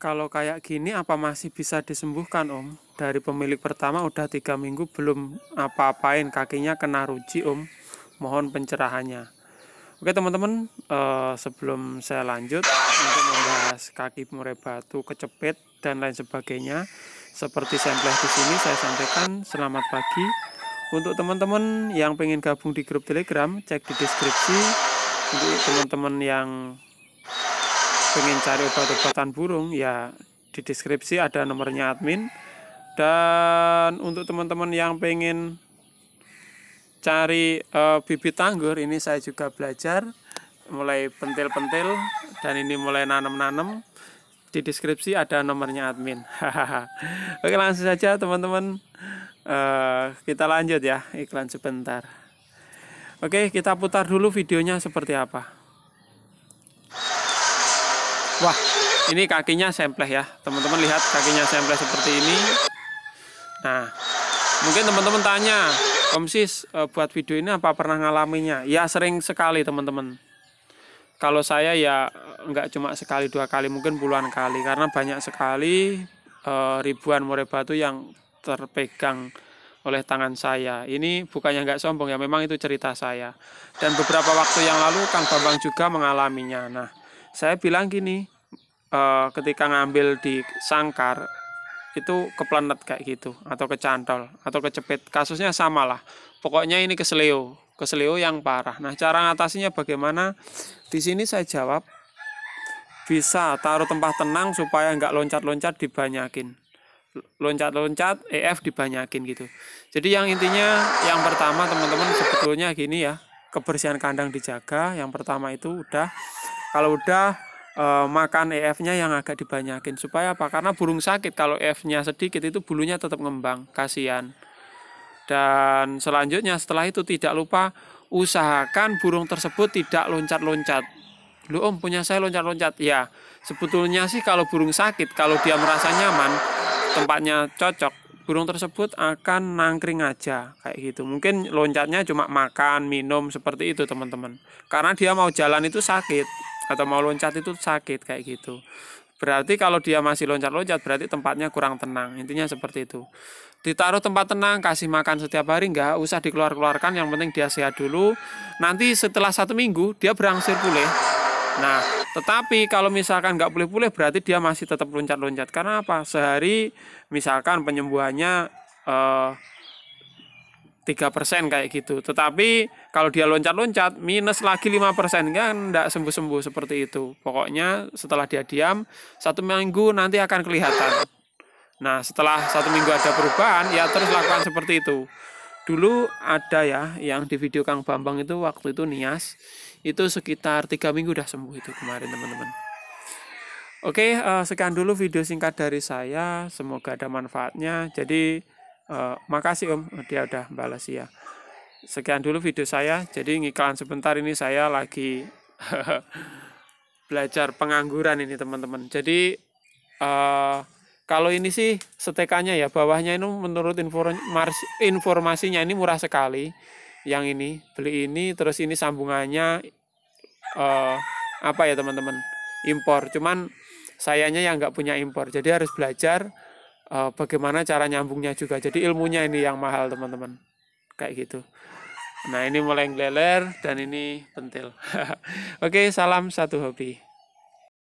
kalau kayak gini apa masih bisa disembuhkan om? Dari pemilik pertama udah tiga minggu belum apa-apain kakinya kena ruji om. Mohon pencerahannya. Oke teman-teman, eh, sebelum saya lanjut untuk membahas kaki murai batu kecepit dan lain sebagainya, seperti sampel di sini saya sampaikan selamat pagi. Untuk teman-teman yang pengen gabung di grup Telegram, cek di deskripsi. Untuk teman-teman yang pengen cari obat-obatan burung ya di deskripsi ada nomornya admin dan untuk teman-teman yang pengen cari uh, bibit tanggur ini saya juga belajar mulai pentil-pentil dan ini mulai nanam-nanam di deskripsi ada nomornya admin oke langsung saja teman-teman uh, kita lanjut ya iklan sebentar oke kita putar dulu videonya seperti apa Wah, ini kakinya sempleh ya. Teman-teman lihat kakinya sempleh seperti ini. Nah, mungkin teman-teman tanya, Komsis eh, buat video ini apa pernah ngalaminya? Ya, sering sekali teman-teman. Kalau saya ya eh, nggak cuma sekali dua kali, mungkin puluhan kali. Karena banyak sekali e, ribuan murai batu yang terpegang oleh tangan saya. Ini bukannya nggak sombong ya, memang itu cerita saya. Dan beberapa waktu yang lalu Kang Bambang juga mengalaminya. Nah, saya bilang gini uh, ketika ngambil di sangkar itu keplanet kayak gitu atau kecantol, atau kecepit kasusnya sama lah pokoknya ini ke kesleo yang parah nah cara ngatasinya bagaimana di sini saya jawab bisa taruh tempat tenang supaya nggak loncat-loncat dibanyakin loncat-loncat EF dibanyakin gitu jadi yang intinya yang pertama teman-teman sebetulnya gini ya kebersihan kandang dijaga yang pertama itu udah kalau udah eh, e, makan EF-nya yang agak dibanyakin supaya apa? Karena burung sakit kalau EF-nya sedikit itu bulunya tetap ngembang, kasihan. Dan selanjutnya setelah itu tidak lupa usahakan burung tersebut tidak loncat-loncat. Lu om punya saya loncat-loncat. Ya, sebetulnya sih kalau burung sakit kalau dia merasa nyaman, tempatnya cocok, burung tersebut akan nangkring aja kayak gitu. Mungkin loncatnya cuma makan, minum seperti itu, teman-teman. Karena dia mau jalan itu sakit atau mau loncat itu sakit kayak gitu berarti kalau dia masih loncat-loncat berarti tempatnya kurang tenang intinya seperti itu ditaruh tempat tenang kasih makan setiap hari enggak usah dikeluar-keluarkan yang penting dia sehat dulu nanti setelah satu minggu dia berangsur pulih nah tetapi kalau misalkan nggak pulih-pulih berarti dia masih tetap loncat-loncat karena apa sehari misalkan penyembuhannya eh, tiga persen kayak gitu. Tetapi kalau dia loncat-loncat minus lagi lima persen kan tidak sembuh-sembuh seperti itu. Pokoknya setelah dia diam satu minggu nanti akan kelihatan. Nah, setelah satu minggu ada perubahan, ya terus lakukan seperti itu. Dulu ada ya yang di video Kang Bambang itu waktu itu nias itu sekitar tiga minggu udah sembuh itu kemarin teman-teman. Oke, eh, sekian dulu video singkat dari saya. Semoga ada manfaatnya. Jadi Eh, makasih Om, dia udah balas ya. Sekian dulu video saya. Jadi ngiklan sebentar ini saya lagi belajar pengangguran ini teman-teman. Jadi uh, kalau ini sih setekannya ya bawahnya ini menurut informasinya ini murah sekali. Yang ini beli ini terus ini sambungannya uh, apa ya teman-teman? Impor. Cuman sayanya yang nggak punya impor. Jadi harus belajar Eh, bagaimana cara nyambungnya juga jadi ilmunya ini yang mahal teman-teman kayak gitu nah ini leler dan ini pentil oke salam satu hobi